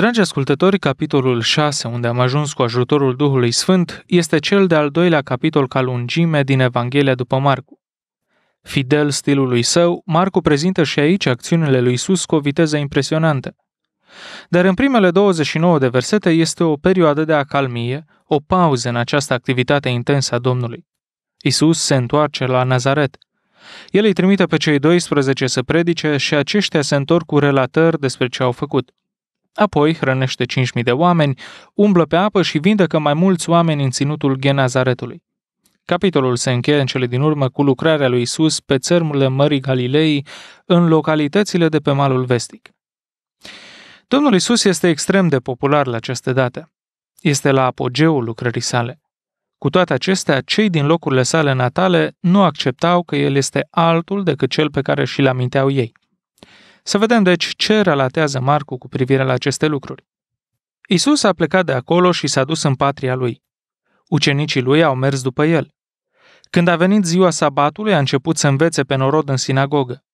Dragi ascultători, capitolul 6, unde am ajuns cu ajutorul Duhului Sfânt, este cel de-al doilea capitol ca lungime din Evanghelia după Marcu. Fidel stilului său, Marcu prezintă și aici acțiunile lui Isus cu o viteză impresionantă. Dar în primele 29 de versete este o perioadă de acalmie, o pauză în această activitate intensă a Domnului. Isus se întoarce la Nazaret. El îi trimite pe cei 12 să predice și aceștia se întorc cu relatări despre ce au făcut. Apoi hrănește 5.000 de oameni, umblă pe apă și vindecă mai mulți oameni în ținutul Genazaretului. Capitolul se încheie în cele din urmă cu lucrarea lui Isus pe țărmurile Mării Galilei, în localitățile de pe malul vestic. Domnul Isus este extrem de popular la aceste date. Este la apogeul lucrării sale. Cu toate acestea, cei din locurile sale natale nu acceptau că el este altul decât cel pe care și-l aminteau ei. Să vedem deci ce relatează Marcu cu privire la aceste lucruri. Isus a plecat de acolo și s-a dus în patria lui. Ucenicii lui au mers după el. Când a venit ziua sabatului, a început să învețe pe norod în sinagogă.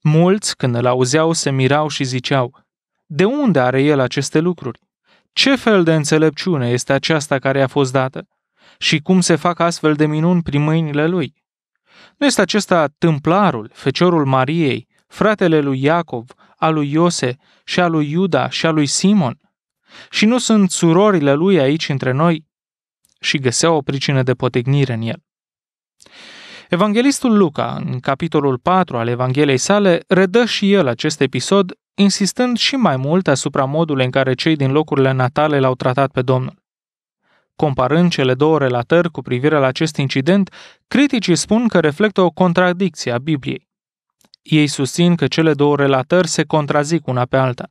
Mulți, când îl auzeau, se mirau și ziceau, De unde are el aceste lucruri? Ce fel de înțelepciune este aceasta care a fost dată? Și cum se fac astfel de minuni prin mâinile lui? Nu este acesta tâmplarul, feciorul Mariei, fratele lui Iacov, al lui Iose și al lui Iuda și al lui Simon? Și nu sunt surorile lui aici între noi? Și găsea o pricină de potegnire în el. Evanghelistul Luca, în capitolul 4 al Evangheliei sale, redă și el acest episod, insistând și mai mult asupra modului în care cei din locurile natale l-au tratat pe Domnul. Comparând cele două relatări cu privire la acest incident, criticii spun că reflectă o contradicție a Bibliei. Ei susțin că cele două relatări se contrazic una pe alta.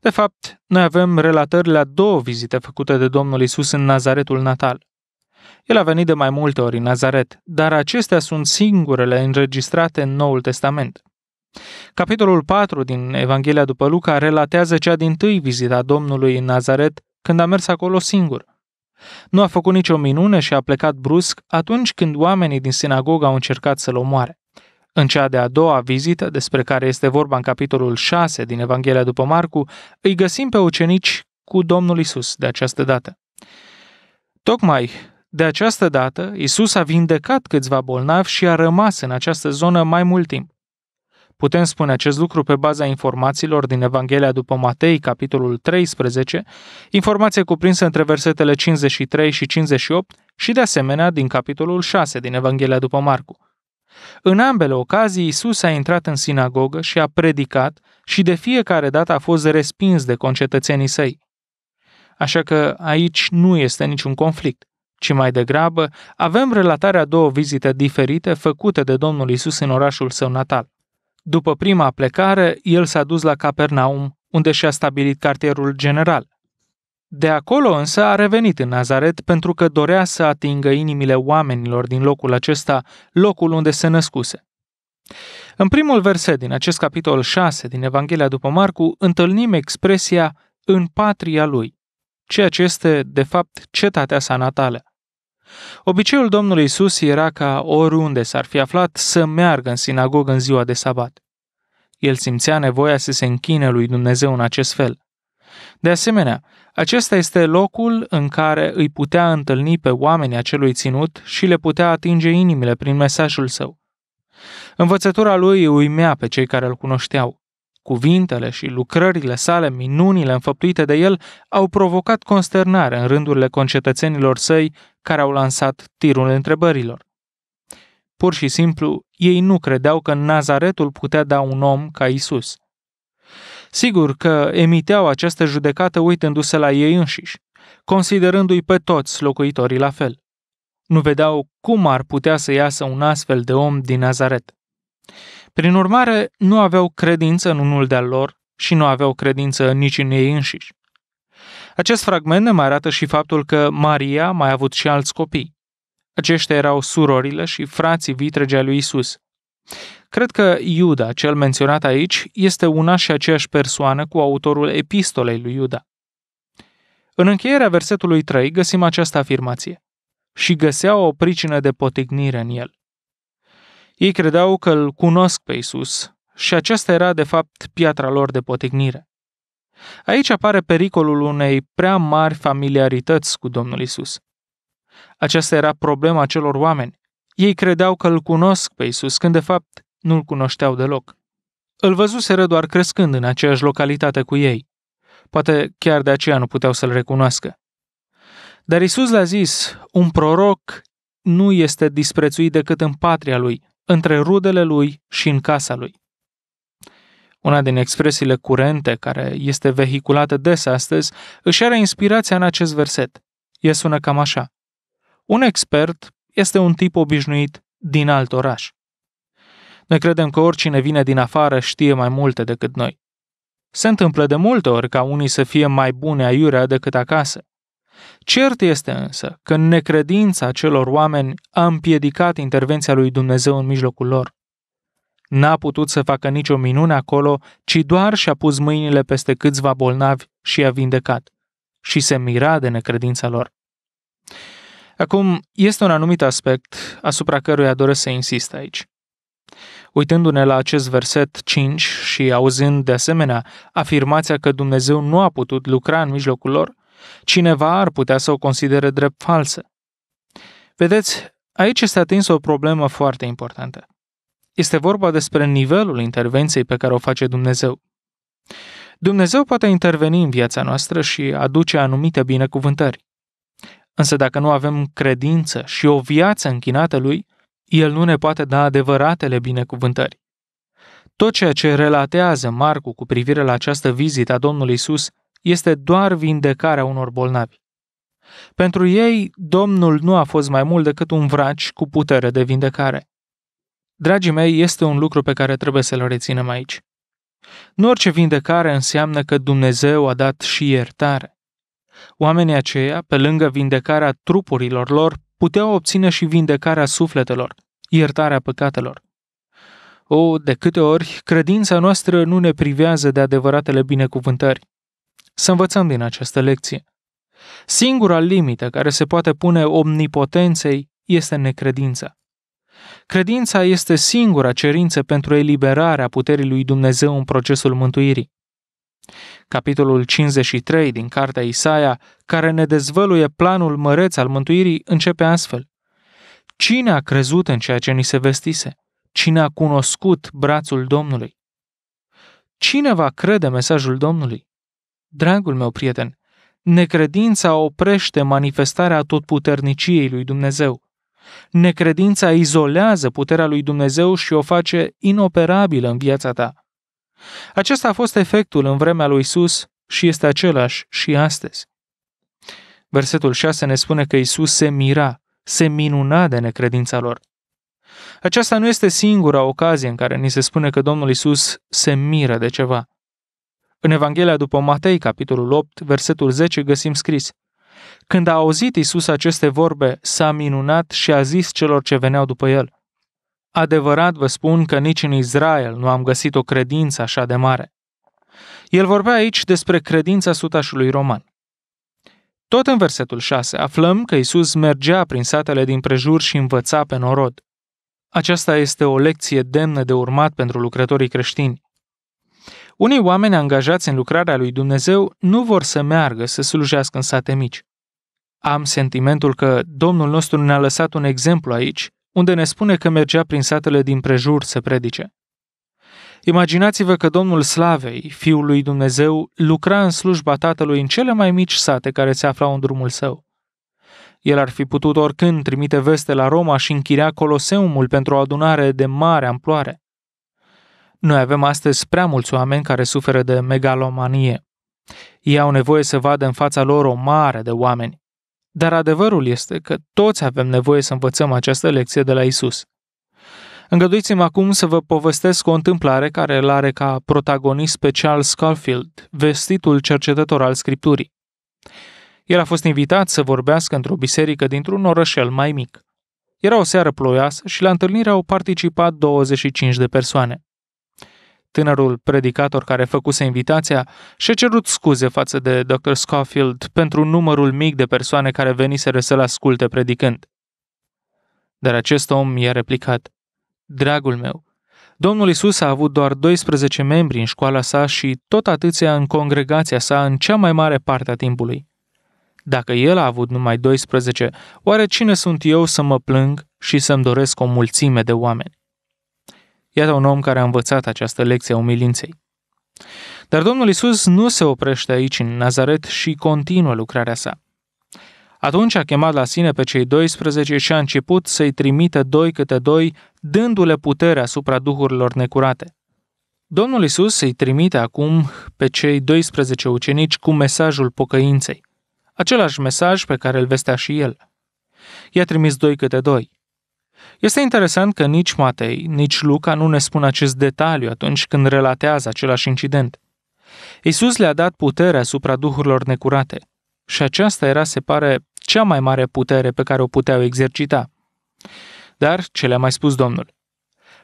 De fapt, noi avem relatări la două vizite făcute de Domnul Isus în Nazaretul natal. El a venit de mai multe ori în Nazaret, dar acestea sunt singurele înregistrate în Noul Testament. Capitolul 4 din Evanghelia după Luca relatează cea din tâi vizita Domnului în Nazaret când a mers acolo singur. Nu a făcut nicio minune și a plecat brusc atunci când oamenii din sinagogă au încercat să-l omoare. În cea de-a doua vizită, despre care este vorba în capitolul 6 din Evanghelia după Marcu, îi găsim pe ucenici cu Domnul Isus de această dată. Tocmai de această dată, Isus a vindecat câțiva bolnavi și a rămas în această zonă mai mult timp. Putem spune acest lucru pe baza informațiilor din Evanghelia după Matei, capitolul 13, informație cuprinsă între versetele 53 și 58 și de asemenea din capitolul 6 din Evanghelia după Marcu. În ambele ocazii, Isus a intrat în sinagogă și a predicat și de fiecare dată a fost respins de concetățenii săi. Așa că aici nu este niciun conflict, ci mai degrabă avem relatarea două vizite diferite făcute de Domnul Isus în orașul său natal. După prima plecare, el s-a dus la Capernaum, unde și-a stabilit cartierul general – de acolo însă a revenit în Nazaret pentru că dorea să atingă inimile oamenilor din locul acesta, locul unde se născuse. În primul verset din acest capitol 6 din Evanghelia după Marcu întâlnim expresia în patria lui, ceea ce este, de fapt, cetatea sa natală. Obiceiul Domnului Isus era ca oriunde s-ar fi aflat să meargă în sinagogă în ziua de sabat. El simțea nevoia să se închine lui Dumnezeu în acest fel – de asemenea, acesta este locul în care îi putea întâlni pe oamenii acelui ținut și le putea atinge inimile prin mesajul său. Învățătura lui uimea pe cei care îl cunoșteau. Cuvintele și lucrările sale, minunile înfăptuite de el, au provocat consternare în rândurile concetățenilor săi care au lansat tirul întrebărilor. Pur și simplu, ei nu credeau că Nazaretul putea da un om ca Isus – Sigur că emiteau această judecată uitându-se la ei înșiși, considerându-i pe toți locuitorii la fel. Nu vedeau cum ar putea să iasă un astfel de om din Nazaret. Prin urmare, nu aveau credință în unul de-al lor și nu aveau credință nici în ei înșiși. Acest fragment ne mai arată și faptul că Maria mai a avut și alți copii. Aceștia erau surorile și frații vitregea lui Isus, Cred că Iuda, cel menționat aici, este una și aceeași persoană cu autorul epistolei lui Iuda. În încheierea versetului 3 găsim această afirmație. Și găseau o pricină de potignire în el. Ei credeau că îl cunosc pe Isus și aceasta era, de fapt, piatra lor de potignire. Aici apare pericolul unei prea mari familiarități cu Domnul Isus. Aceasta era problema celor oameni. Ei credeau că îl cunosc pe Isus, când de fapt nu-l cunoșteau deloc. Îl văzuseră doar crescând în aceeași localitate cu ei. Poate chiar de aceea nu puteau să-l recunoască. Dar Isus le-a zis, un proroc nu este disprețuit decât în patria lui, între rudele lui și în casa lui. Una din expresiile curente care este vehiculată des astăzi își are inspirația în acest verset. E sună cam așa. Un expert este un tip obișnuit din alt oraș. Noi credem că oricine vine din afară știe mai multe decât noi. Se întâmplă de multe ori ca unii să fie mai bune aiurea decât acasă. Cert este însă că necredința celor oameni a împiedicat intervenția lui Dumnezeu în mijlocul lor. N-a putut să facă nicio minune acolo, ci doar și-a pus mâinile peste câțiva bolnavi și i-a vindecat. Și se mira de necredința lor. Acum, este un anumit aspect asupra căruia doresc să insist aici. Uitându-ne la acest verset 5 și auzind de asemenea afirmația că Dumnezeu nu a putut lucra în mijlocul lor, cineva ar putea să o considere drept falsă. Vedeți, aici este atinsă o problemă foarte importantă. Este vorba despre nivelul intervenției pe care o face Dumnezeu. Dumnezeu poate interveni în viața noastră și aduce anumite binecuvântări. Însă dacă nu avem credință și o viață închinată lui, el nu ne poate da adevăratele binecuvântări. Tot ceea ce relatează Marcu cu privire la această vizită a Domnului Isus este doar vindecarea unor bolnavi. Pentru ei, Domnul nu a fost mai mult decât un vraci cu putere de vindecare. Dragii mei, este un lucru pe care trebuie să-l reținem aici. Nu orice vindecare înseamnă că Dumnezeu a dat și iertare. Oamenii aceia, pe lângă vindecarea trupurilor lor, puteau obține și vindecarea sufletelor, iertarea păcatelor. O, de câte ori, credința noastră nu ne privează de adevăratele binecuvântări. Să învățăm din această lecție. Singura limită care se poate pune omnipotenței este necredința. Credința este singura cerință pentru eliberarea puterii lui Dumnezeu în procesul mântuirii. Capitolul 53 din Cartea Isaia, care ne dezvăluie planul măreț al mântuirii, începe astfel. Cine a crezut în ceea ce ni se vestise? Cine a cunoscut brațul Domnului? Cine va crede mesajul Domnului? Dragul meu prieten, necredința oprește manifestarea totputerniciei lui Dumnezeu. Necredința izolează puterea lui Dumnezeu și o face inoperabilă în viața ta. Acesta a fost efectul în vremea lui Isus și este același și astăzi. Versetul 6 ne spune că Isus se mira, se minuna de necredința lor. Aceasta nu este singura ocazie în care ni se spune că Domnul Isus se miră de ceva. În Evanghelia după Matei, capitolul 8, versetul 10, găsim scris Când a auzit Isus aceste vorbe, s-a minunat și a zis celor ce veneau după el – Adevărat vă spun că nici în Israel nu am găsit o credință așa de mare. El vorbea aici despre credința sutașului roman. Tot în versetul 6 aflăm că Isus mergea prin satele din prejur și învăța pe norod. Aceasta este o lecție demnă de urmat pentru lucrătorii creștini. Unii oameni angajați în lucrarea lui Dumnezeu nu vor să meargă să slujească în sate mici. Am sentimentul că Domnul nostru ne-a lăsat un exemplu aici unde ne spune că mergea prin satele din prejur să predice. Imaginați-vă că Domnul Slavei, Fiul lui Dumnezeu, lucra în slujba Tatălui în cele mai mici sate care se aflau în drumul său. El ar fi putut oricând trimite veste la Roma și închiria Coloseumul pentru o adunare de mare amploare. Noi avem astăzi prea mulți oameni care suferă de megalomanie. Ei au nevoie să vadă în fața lor o mare de oameni. Dar adevărul este că toți avem nevoie să învățăm această lecție de la Isus. Îngăduiți-mi acum să vă povestesc o întâmplare care îl are ca protagonist pe Charles Schofield, vestitul cercetător al Scripturii. El a fost invitat să vorbească într-o biserică dintr-un orășel mai mic. Era o seară ploioasă și la întâlnire au participat 25 de persoane. Tânărul predicator care făcuse invitația și-a cerut scuze față de Dr. Scofield pentru numărul mic de persoane care veniseră să-l asculte predicând. Dar acest om i-a replicat, Dragul meu, Domnul Isus a avut doar 12 membri în școala sa și tot atâția în congregația sa în cea mai mare parte a timpului. Dacă el a avut numai 12, oare cine sunt eu să mă plâng și să-mi doresc o mulțime de oameni? Iată un om care a învățat această lecție a umilinței. Dar Domnul Isus nu se oprește aici în Nazaret și continuă lucrarea sa. Atunci a chemat la sine pe cei 12 și a început să-i trimită doi câte doi, dându-le putere asupra duhurilor necurate. Domnul Isus îi trimite acum pe cei 12 ucenici cu mesajul pocăinței, același mesaj pe care îl vestea și el. I-a trimis doi câte doi. Este interesant că nici Matei, nici Luca nu ne spun acest detaliu atunci când relatează același incident. Isus le-a dat putere asupra duhurilor necurate și aceasta era, se pare, cea mai mare putere pe care o puteau exercita. Dar ce le-a mai spus Domnul?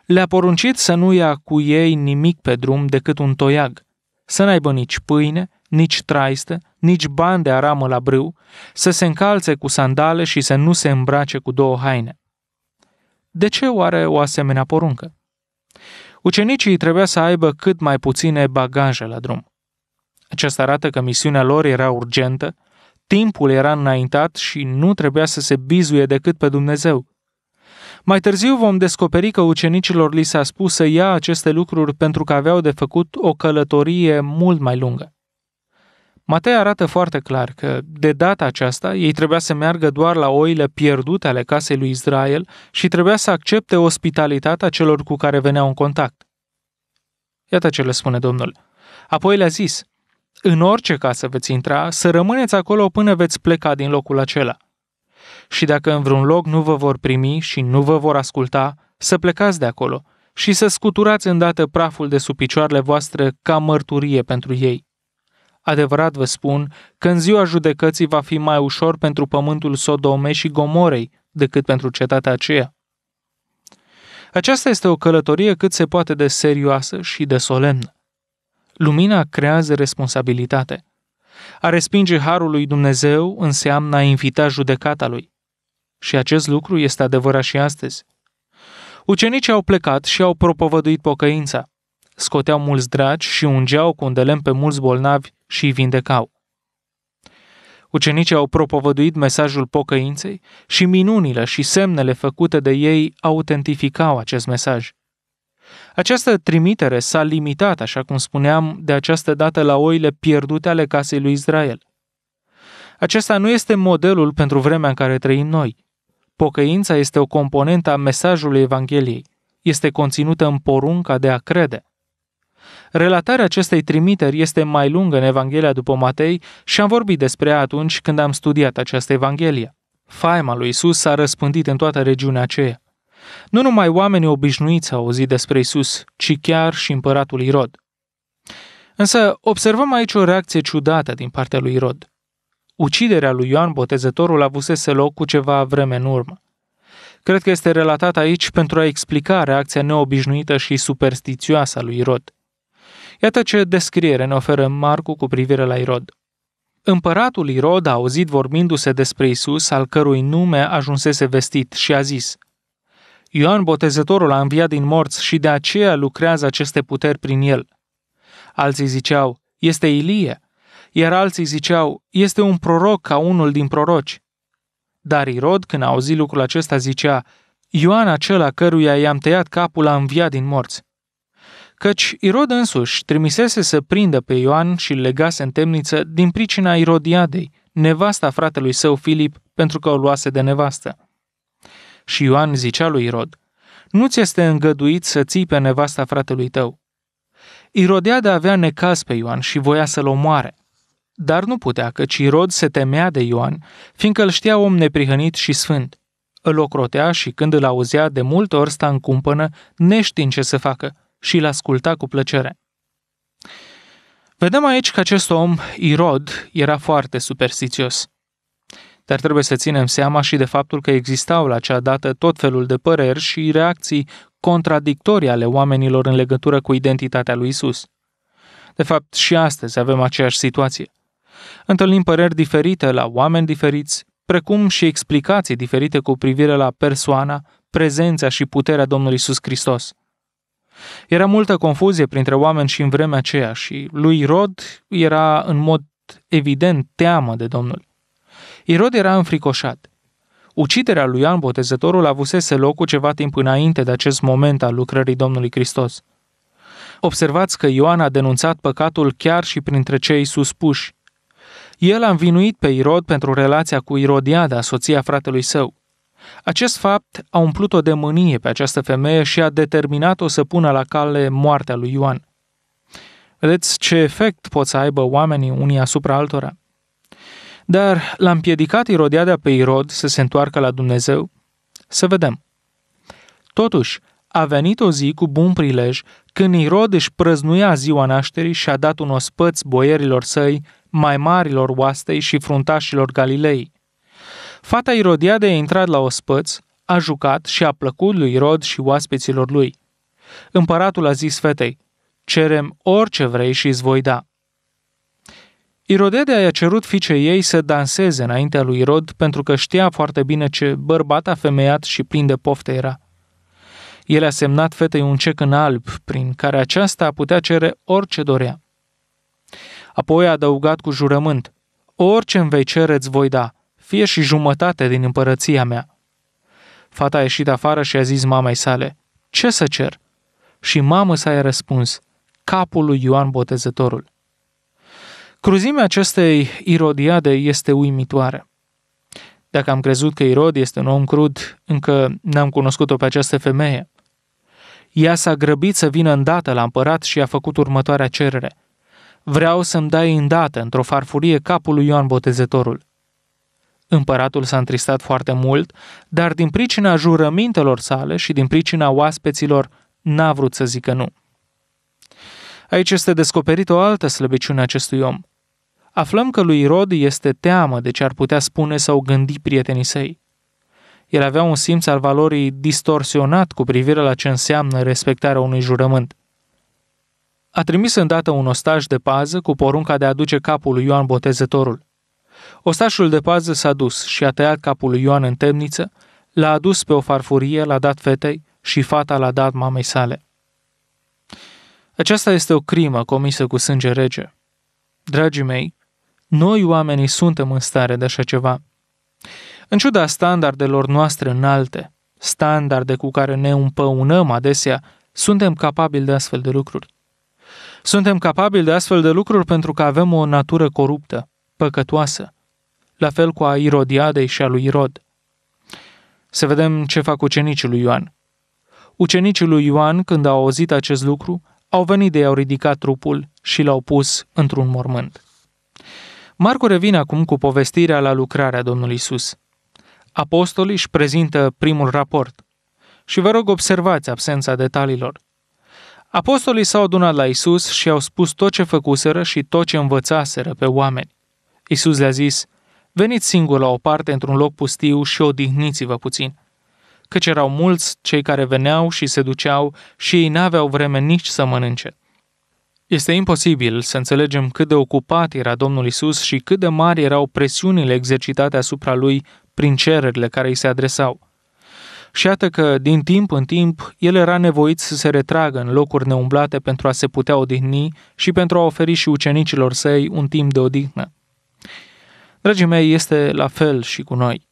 Le-a poruncit să nu ia cu ei nimic pe drum decât un toiag, să n-aibă nici pâine, nici traistă, nici bani de aramă la brâu, să se încalțe cu sandale și să nu se îmbrace cu două haine. De ce oare o asemenea poruncă? Ucenicii trebuia să aibă cât mai puține bagaje la drum. Aceasta arată că misiunea lor era urgentă, timpul era înaintat și nu trebuia să se bizuie decât pe Dumnezeu. Mai târziu vom descoperi că ucenicilor li s-a spus să ia aceste lucruri pentru că aveau de făcut o călătorie mult mai lungă. Matei arată foarte clar că, de data aceasta, ei trebuia să meargă doar la oile pierdute ale casei lui Israel și trebuia să accepte ospitalitatea celor cu care veneau în contact. Iată ce le spune Domnul. Apoi le-a zis, în orice casă veți intra, să rămâneți acolo până veți pleca din locul acela. Și dacă în vreun loc nu vă vor primi și nu vă vor asculta, să plecați de acolo și să scuturați îndată praful de sub picioarele voastre ca mărturie pentru ei. Adevărat vă spun că în ziua judecății va fi mai ușor pentru pământul Sodome și Gomorei decât pentru cetatea aceea. Aceasta este o călătorie cât se poate de serioasă și de solemnă. Lumina creează responsabilitate. A respinge harul lui Dumnezeu înseamnă a invita judecata lui. Și acest lucru este adevărat și astăzi. Ucenicii au plecat și au propovăduit pocăința scoteau mulți dragi și ungeau cu un de lemn pe mulți bolnavi și îi vindecau. Ucenicii au propovăduit mesajul pocăinței și minunile și semnele făcute de ei autentificau acest mesaj. Această trimitere s-a limitat, așa cum spuneam, de această dată la oile pierdute ale casei lui Israel. Acesta nu este modelul pentru vremea în care trăim noi. Pocăința este o componentă a mesajului Evangheliei. Este conținută în porunca de a crede. Relatarea acestei trimiteri este mai lungă în Evanghelia după Matei și am vorbit despre ea atunci când am studiat această Evanghelie. Faima lui Isus s-a răspândit în toată regiunea aceea. Nu numai oamenii obișnuiți au auzit despre Isus, ci chiar și împăratul Irod. Însă observăm aici o reacție ciudată din partea lui Irod. Uciderea lui Ioan Botezătorul avusese loc cu ceva vreme în urmă. Cred că este relatat aici pentru a explica reacția neobișnuită și superstițioasă a lui Irod. Iată ce descriere ne oferă Marcu cu privire la Irod. Împăratul Irod a auzit vorbindu-se despre Isus, al cărui nume ajunsese vestit, și a zis, Ioan Botezătorul a înviat din morți și de aceea lucrează aceste puteri prin el. Alții ziceau, este Ilie, iar alții ziceau, este un proroc ca unul din proroci. Dar Irod, când a auzit lucrul acesta, zicea, Ioan acela căruia i-am tăiat capul a înviat din morți căci Irod însuși trimisese să prindă pe Ioan și legase în temniță din pricina Irodiadei, nevasta fratelui său Filip, pentru că o luase de nevastă. Și Ioan zicea lui Irod, nu ți este îngăduit să ții pe nevasta fratelui tău. Irodiada avea necaz pe Ioan și voia să-l omoare. Dar nu putea, căci Irod se temea de Ioan, fiindcă îl știa om neprihănit și sfânt. Îl ocrotea și când îl auzea, de multe ori sta în cumpănă, neștiind ce să facă, și îl asculta cu plăcere. Vedem aici că acest om, Irod, era foarte superstițios. Dar trebuie să ținem seama și de faptul că existau la acea dată tot felul de păreri și reacții contradictorii ale oamenilor în legătură cu identitatea lui Isus. De fapt, și astăzi avem aceeași situație. Întâlnim păreri diferite la oameni diferiți, precum și explicații diferite cu privire la persoana, prezența și puterea Domnului Isus Hristos – era multă confuzie printre oameni și în vremea aceea și lui Irod era în mod evident teamă de Domnul. Irod era înfricoșat. Uciderea lui Ioan Botezătorul avusese loc cu ceva timp înainte de acest moment al lucrării Domnului Hristos. Observați că Ioan a denunțat păcatul chiar și printre cei suspuși. El a învinuit pe Irod pentru relația cu Irodiada, soția fratelui său. Acest fapt a umplut-o de mânie pe această femeie și a determinat-o să pună la cale moartea lui Ioan. Vedeți ce efect pot să aibă oamenii unii asupra altora. Dar l-a împiedicat Irodiada pe Irod să se întoarcă la Dumnezeu? Să vedem. Totuși, a venit o zi cu bun prilej când Irod își prăznuia ziua nașterii și a dat un ospăț boierilor săi, mai marilor oastei și fruntașilor Galilei. Fata Irodiade a intrat la ospăț, a jucat și a plăcut lui Irod și oaspeților lui. Împăratul a zis fetei, cerem orice vrei și îți voi da. Irodede a cerut fiicei ei să danseze înaintea lui Irod pentru că știa foarte bine ce bărbat afemeiat și plin de pofte era. El a semnat fetei un cec în alb, prin care aceasta putea cere orice dorea. Apoi a adăugat cu jurământ, orice îmi vei cere îți voi da – fie și jumătate din împărăția mea. Fata a ieșit afară și a zis mamei sale, ce să cer? Și mamă s a răspuns, capul lui Ioan Botezătorul. Cruzimea acestei irodiade este uimitoare. Dacă am crezut că Irod este un om crud, încă n-am cunoscut-o pe această femeie. Ea s-a grăbit să vină îndată la împărat și a făcut următoarea cerere. Vreau să-mi dai îndată, într-o farfurie, capul lui Ioan Botezătorul. Împăratul s-a întristat foarte mult, dar din pricina jurămintelor sale și din pricina oaspeților n-a vrut să zică nu. Aici este descoperit o altă slăbiciune acestui om. Aflăm că lui Irod este teamă de ce ar putea spune sau gândi prietenii săi. El avea un simț al valorii distorsionat cu privire la ce înseamnă respectarea unui jurământ. A trimis îndată un ostaj de pază cu porunca de a aduce capul lui Ioan Botezătorul. Ostașul de pază s-a dus și a tăiat capul lui Ioan în temniță, l-a adus pe o farfurie, l-a dat fetei și fata l-a dat mamei sale. Aceasta este o crimă comisă cu sânge rege. Dragii mei, noi oamenii suntem în stare de așa ceva. În ciuda standardelor noastre înalte, standarde cu care ne împăunăm adesea, suntem capabili de astfel de lucruri. Suntem capabili de astfel de lucruri pentru că avem o natură coruptă, păcătoasă, la fel cu a Irodiadei și a lui Irod. Să vedem ce fac ucenicii lui Ioan. Ucenicii lui Ioan, când au auzit acest lucru, au venit de i-au ridicat trupul și l-au pus într-un mormânt. Marco revine acum cu povestirea la lucrarea Domnului Isus. Apostolii își prezintă primul raport. Și vă rog observați absența detaliilor. Apostolii s-au adunat la Isus și au spus tot ce făcuseră și tot ce învățaseră pe oameni. Isus le-a zis, Veniți singur la o parte într-un loc pustiu și odihniți-vă puțin. Căci erau mulți cei care veneau și se duceau și ei n-aveau vreme nici să mănânce. Este imposibil să înțelegem cât de ocupat era Domnul Isus și cât de mari erau presiunile exercitate asupra lui prin cererile care îi se adresau. Și iată că, din timp în timp, el era nevoit să se retragă în locuri neumblate pentru a se putea odihni și pentru a oferi și ucenicilor săi un timp de odihnă. Dragii mei, este la fel și cu noi.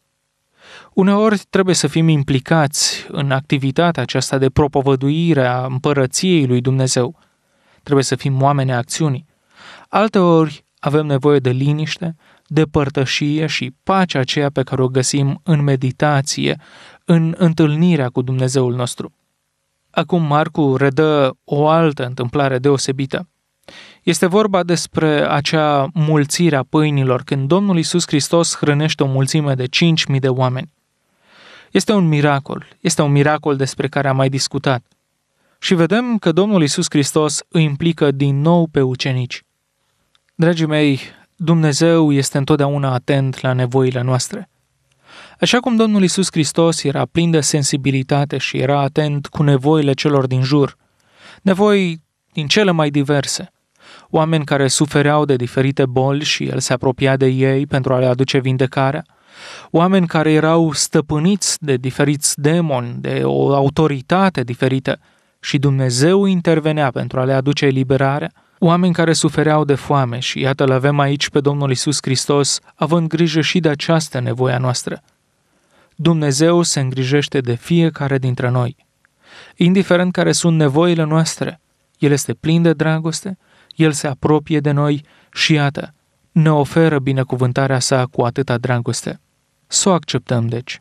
Uneori trebuie să fim implicați în activitatea aceasta de propovăduire a împărăției lui Dumnezeu. Trebuie să fim oameni acțiunii. Alteori avem nevoie de liniște, de părtășie și pacea aceea pe care o găsim în meditație, în întâlnirea cu Dumnezeul nostru. Acum Marcu redă o altă întâmplare deosebită. Este vorba despre acea mulțire a pâinilor, când Domnul Isus Hristos hrănește o mulțime de 5.000 de oameni. Este un miracol, este un miracol despre care am mai discutat. Și vedem că Domnul Isus Hristos îi implică din nou pe ucenici. Dragii mei, Dumnezeu este întotdeauna atent la nevoile noastre. Așa cum Domnul Isus Hristos era plin de sensibilitate și era atent cu nevoile celor din jur, nevoi din cele mai diverse, oameni care sufereau de diferite boli și el se apropia de ei pentru a le aduce vindecarea, oameni care erau stăpâniți de diferiți demoni, de o autoritate diferită și Dumnezeu intervenea pentru a le aduce eliberarea, oameni care sufereau de foame și iată-l avem aici pe Domnul Isus Hristos, având grijă și de această nevoie a noastră. Dumnezeu se îngrijește de fiecare dintre noi. Indiferent care sunt nevoile noastre, El este plin de dragoste el se apropie de noi și iată, ne oferă binecuvântarea sa cu atâta dragoste. Să o acceptăm, deci.